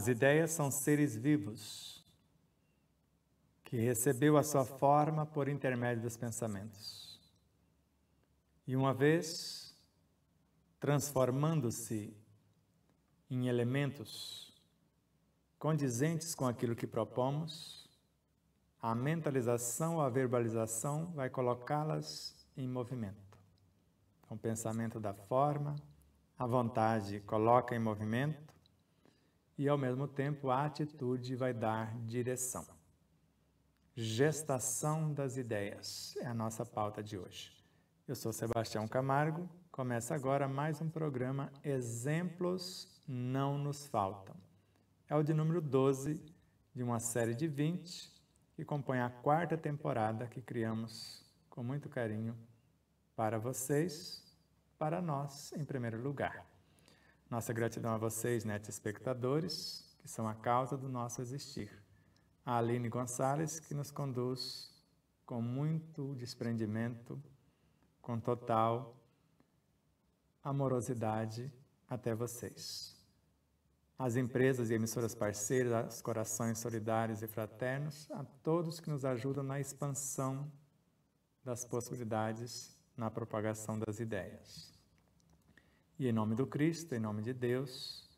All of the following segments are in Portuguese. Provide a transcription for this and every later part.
As ideias são seres vivos que recebeu a sua forma por intermédio dos pensamentos. E uma vez transformando-se em elementos condizentes com aquilo que propomos, a mentalização ou a verbalização vai colocá-las em movimento. Então, o pensamento da forma, a vontade coloca em movimento, e ao mesmo tempo a atitude vai dar direção. Gestação das ideias é a nossa pauta de hoje. Eu sou Sebastião Camargo, começa agora mais um programa Exemplos Não Nos Faltam. É o de número 12 de uma série de 20 que compõe a quarta temporada que criamos com muito carinho para vocês, para nós, em primeiro lugar. Nossa gratidão a vocês, net espectadores, que são a causa do nosso existir. A Aline Gonçalves, que nos conduz com muito desprendimento, com total amorosidade até vocês. As empresas e emissoras parceiras, os corações solidários e fraternos, a todos que nos ajudam na expansão das possibilidades na propagação das ideias. E em nome do Cristo, em nome de Deus,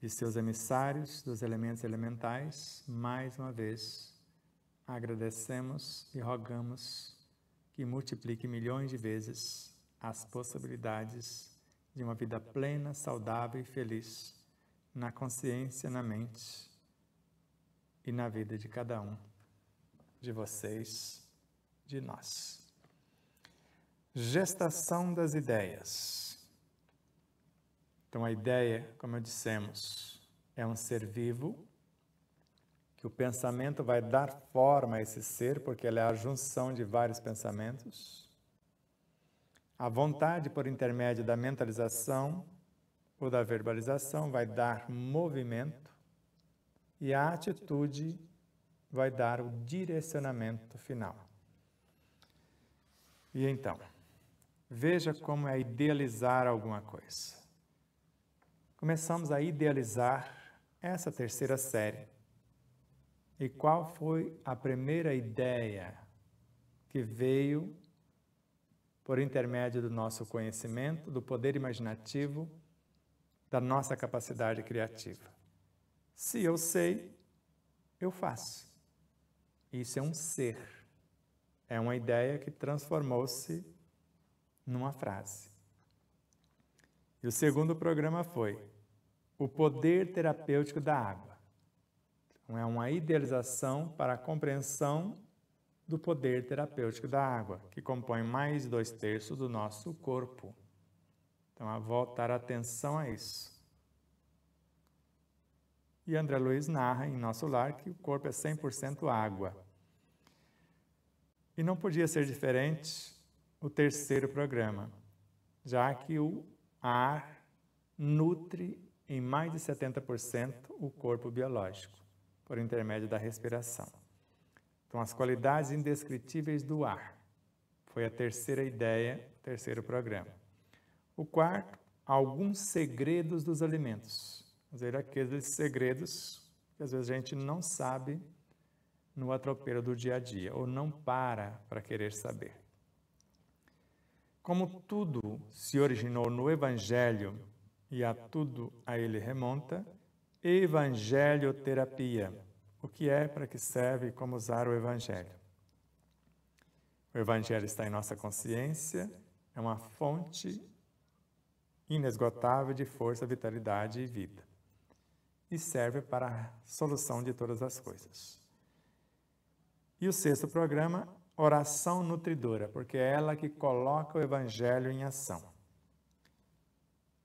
de seus emissários, dos elementos elementais, mais uma vez agradecemos e rogamos que multiplique milhões de vezes as possibilidades de uma vida plena, saudável e feliz na consciência, na mente e na vida de cada um de vocês, de nós. Gestação das ideias. Então a ideia, como eu dissemos, é um ser vivo que o pensamento vai dar forma a esse ser, porque ele é a junção de vários pensamentos. A vontade, por intermédio da mentalização ou da verbalização, vai dar movimento e a atitude vai dar o direcionamento final. E então, veja como é idealizar alguma coisa começamos a idealizar essa terceira série. E qual foi a primeira ideia que veio por intermédio do nosso conhecimento, do poder imaginativo, da nossa capacidade criativa? Se eu sei, eu faço. Isso é um ser. É uma ideia que transformou-se numa frase. E o segundo programa foi O Poder Terapêutico da Água. Então, é uma idealização para a compreensão do poder terapêutico da água, que compõe mais de dois terços do nosso corpo. Então, a voltar a atenção a isso. E André Luiz narra em nosso lar que o corpo é 100% água. E não podia ser diferente o terceiro programa, já que o ar nutre em mais de 70% o corpo biológico, por intermédio da respiração. Então, as qualidades indescritíveis do ar. Foi a terceira ideia, terceiro programa. O quarto, alguns segredos dos alimentos. Quer dizer, aqueles segredos que às vezes a gente não sabe no atropelo do dia a dia, ou não para para querer saber. Como tudo se originou no Evangelho e a tudo a ele remonta, evangelioterapia. O que é, para que serve e como usar o Evangelho? O Evangelho está em nossa consciência, é uma fonte inesgotável de força, vitalidade e vida. E serve para a solução de todas as coisas. E o sexto programa oração nutridora, porque é ela que coloca o evangelho em ação.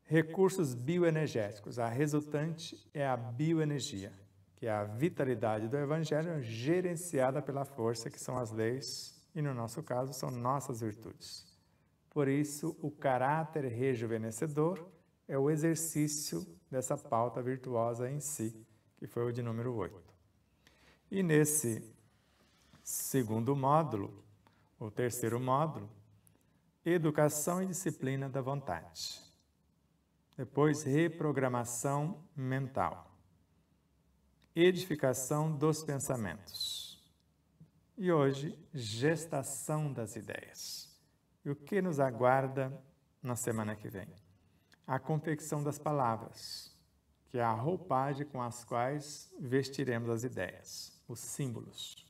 Recursos bioenergéticos. A resultante é a bioenergia, que é a vitalidade do evangelho gerenciada pela força, que são as leis, e no nosso caso são nossas virtudes. Por isso, o caráter rejuvenescedor é o exercício dessa pauta virtuosa em si, que foi o de número 8. E nesse Segundo módulo, o terceiro módulo, Educação e Disciplina da Vontade. Depois, Reprogramação Mental. Edificação dos Pensamentos. E hoje, Gestação das Ideias. E o que nos aguarda na semana que vem? A confecção das palavras, que é a roupagem com as quais vestiremos as ideias, os símbolos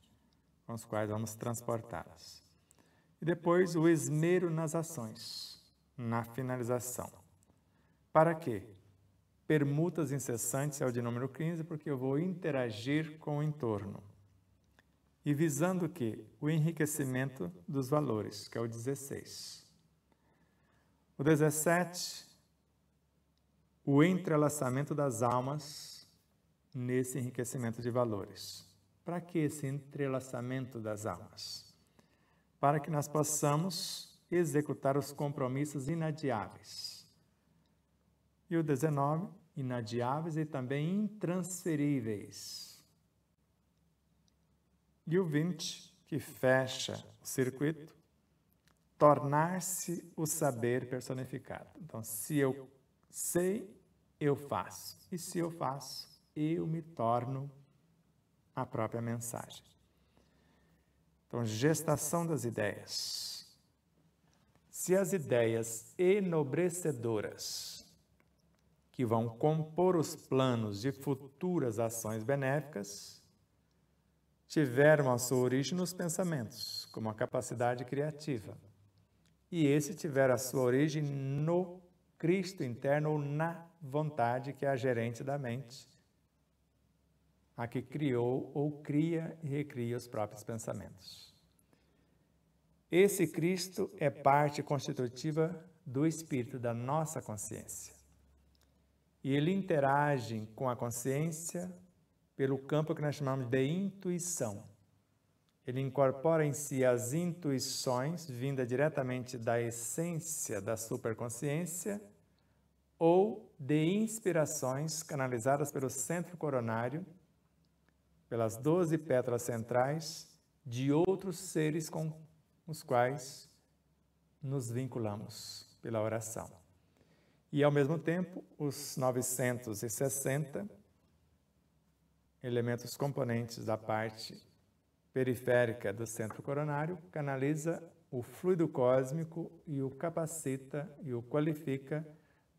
com os quais vamos transportá-las. E depois o esmero nas ações, na finalização. Para quê? Permutas incessantes é o de número 15, porque eu vou interagir com o entorno. E visando o quê? O enriquecimento dos valores, que é o 16. O 17, o entrelaçamento das almas nesse enriquecimento de valores. Para que esse entrelaçamento das almas? Para que nós possamos executar os compromissos inadiáveis. E o 19, inadiáveis e também intransferíveis. E o 20, que fecha o circuito, tornar-se o saber personificado. Então, se eu sei, eu faço. E se eu faço, eu me torno a própria mensagem. Então, gestação das ideias. Se as ideias enobrecedoras que vão compor os planos de futuras ações benéficas tiveram a sua origem nos pensamentos, como a capacidade criativa, e esse tiver a sua origem no Cristo interno ou na vontade que é a gerente da mente, a que criou ou cria e recria os próprios pensamentos. Esse Cristo é parte constitutiva do espírito da nossa consciência. E ele interage com a consciência pelo campo que nós chamamos de intuição. Ele incorpora em si as intuições vinda diretamente da essência da superconsciência ou de inspirações canalizadas pelo centro coronário pelas doze pétalas centrais de outros seres com os quais nos vinculamos pela oração. E, ao mesmo tempo, os 960 elementos componentes da parte periférica do centro coronário canaliza o fluido cósmico e o capacita e o qualifica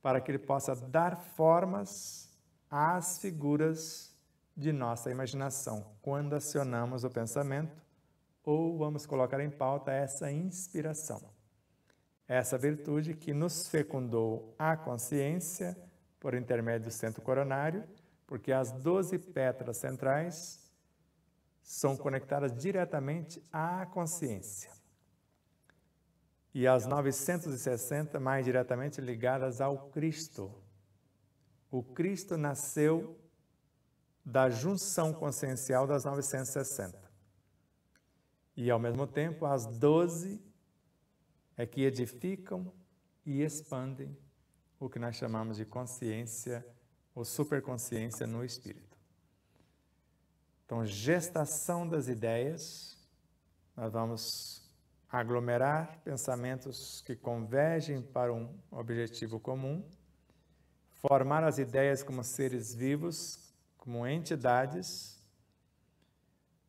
para que ele possa dar formas às figuras de nossa imaginação. Quando acionamos o pensamento, ou vamos colocar em pauta essa inspiração. Essa virtude que nos fecundou a consciência por intermédio do centro coronário, porque as 12 pétalas centrais são conectadas diretamente à consciência. E as 960 mais diretamente ligadas ao Cristo. O Cristo nasceu da junção consciencial das 960. E, ao mesmo tempo, as 12 é que edificam e expandem o que nós chamamos de consciência ou superconsciência no espírito. Então, gestação das ideias, nós vamos aglomerar pensamentos que convergem para um objetivo comum, formar as ideias como seres vivos como entidades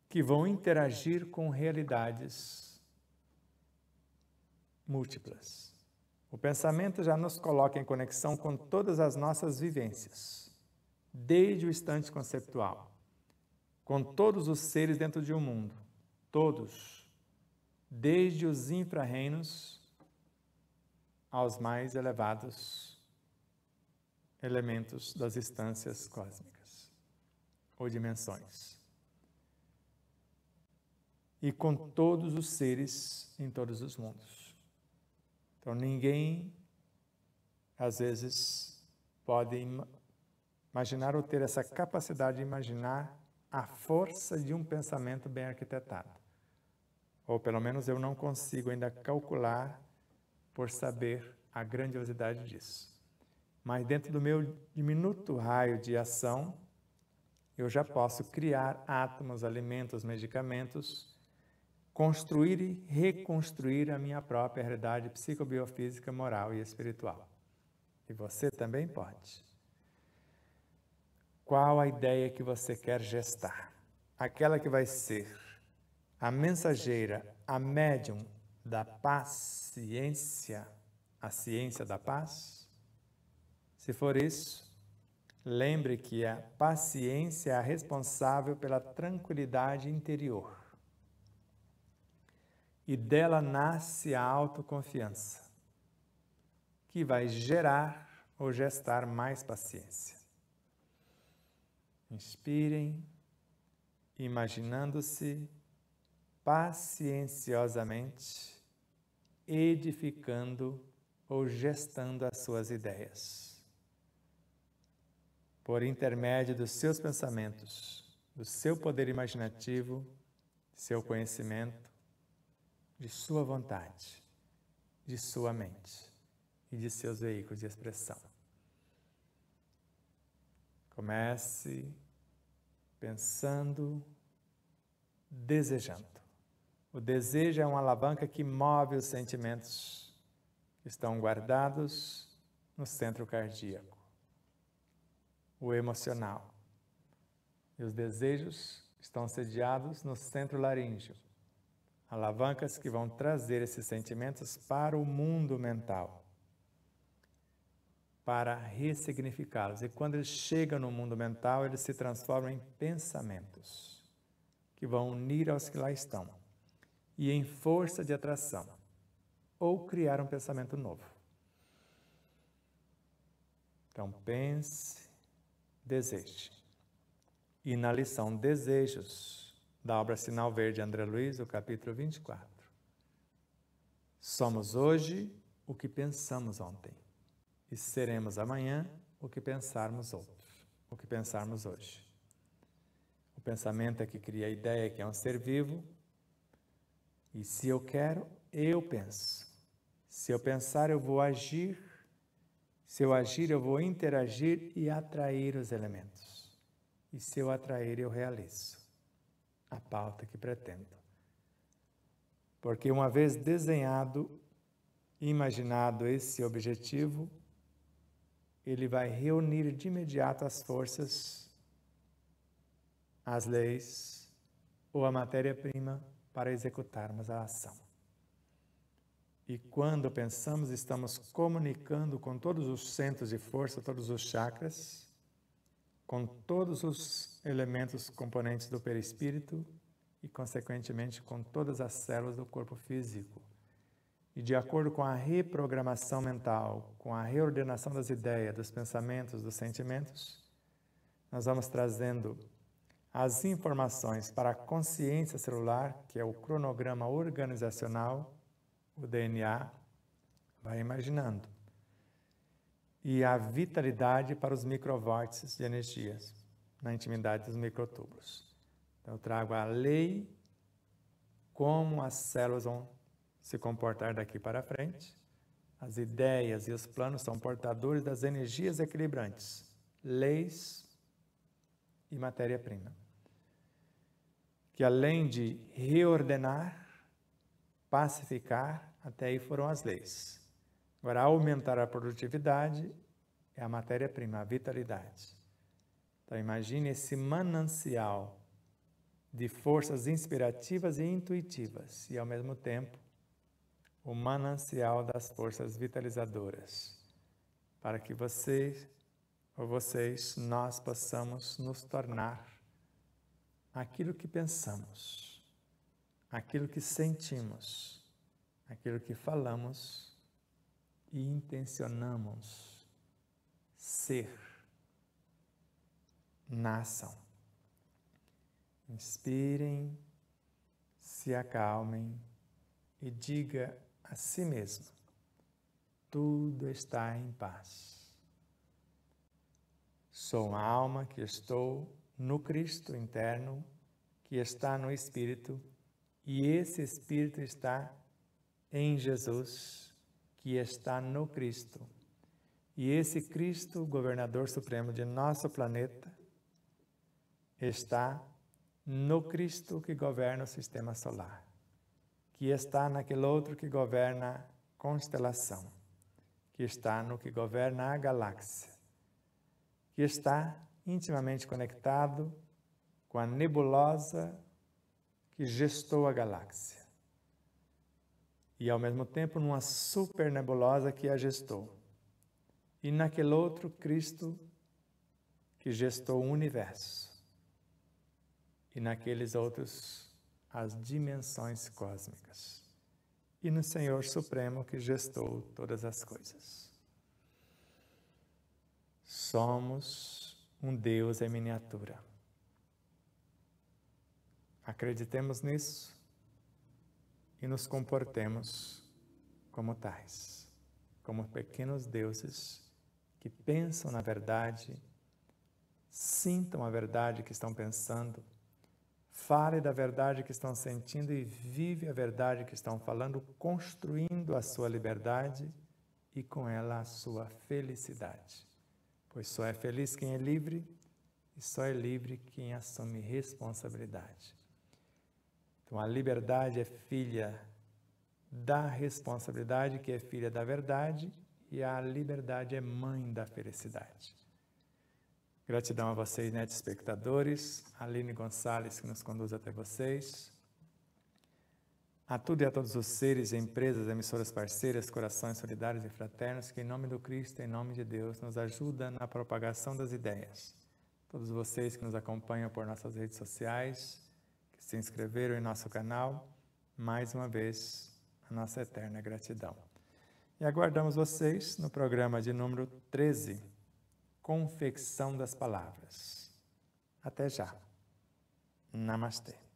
que vão interagir com realidades múltiplas. O pensamento já nos coloca em conexão com todas as nossas vivências, desde o instante conceptual, com todos os seres dentro de um mundo, todos, desde os infrarreinos aos mais elevados elementos das instâncias cósmicas ou dimensões. E com todos os seres em todos os mundos. Então ninguém, às vezes, pode imaginar ou ter essa capacidade de imaginar a força de um pensamento bem arquitetado. Ou pelo menos eu não consigo ainda calcular por saber a grandiosidade disso. Mas dentro do meu diminuto raio de ação, eu já posso criar átomos, alimentos, medicamentos, construir e reconstruir a minha própria realidade psicobiofísica, moral e espiritual. E você também pode. Qual a ideia que você quer gestar? Aquela que vai ser a mensageira, a médium da paciência, a ciência da paz? Se for isso, Lembre que a paciência é responsável pela tranquilidade interior. E dela nasce a autoconfiança, que vai gerar ou gestar mais paciência. Inspirem, imaginando-se pacienciosamente edificando ou gestando as suas ideias por intermédio dos seus pensamentos, do seu poder imaginativo, seu conhecimento, de sua vontade, de sua mente e de seus veículos de expressão. Comece pensando, desejando. O desejo é uma alavanca que move os sentimentos que estão guardados no centro cardíaco o emocional. E os desejos estão sediados no centro laríngeo, alavancas que vão trazer esses sentimentos para o mundo mental, para ressignificá-los. E quando eles chegam no mundo mental, eles se transformam em pensamentos, que vão unir aos que lá estão, e em força de atração, ou criar um pensamento novo. Então pense deseje. E na lição Desejos, da obra Sinal Verde André Luiz, o capítulo 24. Somos hoje o que pensamos ontem, e seremos amanhã o que pensarmos outro, o que pensarmos hoje. O pensamento é que cria a ideia que é um ser vivo, e se eu quero, eu penso. Se eu pensar, eu vou agir se eu agir, eu vou interagir e atrair os elementos. E se eu atrair, eu realizo a pauta que pretendo. Porque uma vez desenhado, imaginado esse objetivo, ele vai reunir de imediato as forças, as leis ou a matéria-prima para executarmos a ação. E quando pensamos, estamos comunicando com todos os centros de força, todos os chakras, com todos os elementos componentes do perispírito e, consequentemente, com todas as células do corpo físico. E de acordo com a reprogramação mental, com a reordenação das ideias, dos pensamentos, dos sentimentos, nós vamos trazendo as informações para a consciência celular, que é o cronograma organizacional o DNA vai imaginando. E a vitalidade para os microvórtices de energias na intimidade dos microtúbulos. Então, eu trago a lei como as células vão se comportar daqui para frente. As ideias e os planos são portadores das energias equilibrantes, leis e matéria-prima. Que além de reordenar, pacificar, até aí foram as leis. Agora, aumentar a produtividade é a matéria-prima, a vitalidade. Então, imagine esse manancial de forças inspirativas e intuitivas, e ao mesmo tempo, o manancial das forças vitalizadoras, para que vocês, ou vocês, nós possamos nos tornar aquilo que pensamos aquilo que sentimos, aquilo que falamos e intencionamos ser na ação. Inspirem, se acalmem e diga a si mesmo: tudo está em paz. Sou uma alma que estou no Cristo interno, que está no Espírito e esse Espírito está em Jesus, que está no Cristo. E esse Cristo, governador supremo de nosso planeta, está no Cristo que governa o sistema solar, que está naquele outro que governa a constelação, que está no que governa a galáxia, que está intimamente conectado com a nebulosa que gestou a galáxia. E ao mesmo tempo numa supernebulosa que a gestou. E naquele outro Cristo que gestou o universo. E naqueles outros as dimensões cósmicas. E no Senhor Supremo que gestou todas as coisas. Somos um Deus em miniatura Acreditemos nisso e nos comportemos como tais, como pequenos deuses que pensam na verdade, sintam a verdade que estão pensando, fale da verdade que estão sentindo e vive a verdade que estão falando, construindo a sua liberdade e com ela a sua felicidade. Pois só é feliz quem é livre e só é livre quem assume responsabilidade. Então, a liberdade é filha da responsabilidade, que é filha da verdade, e a liberdade é mãe da felicidade. Gratidão a vocês, netos espectadores, Aline Gonçalves, que nos conduz até vocês. A tudo e a todos os seres, empresas, emissoras parceiras, corações solidários e fraternos, que em nome do Cristo, em nome de Deus, nos ajuda na propagação das ideias. Todos vocês que nos acompanham por nossas redes sociais, se inscreveram em nosso canal. Mais uma vez, a nossa eterna gratidão. E aguardamos vocês no programa de número 13, Confecção das Palavras. Até já. Namastê.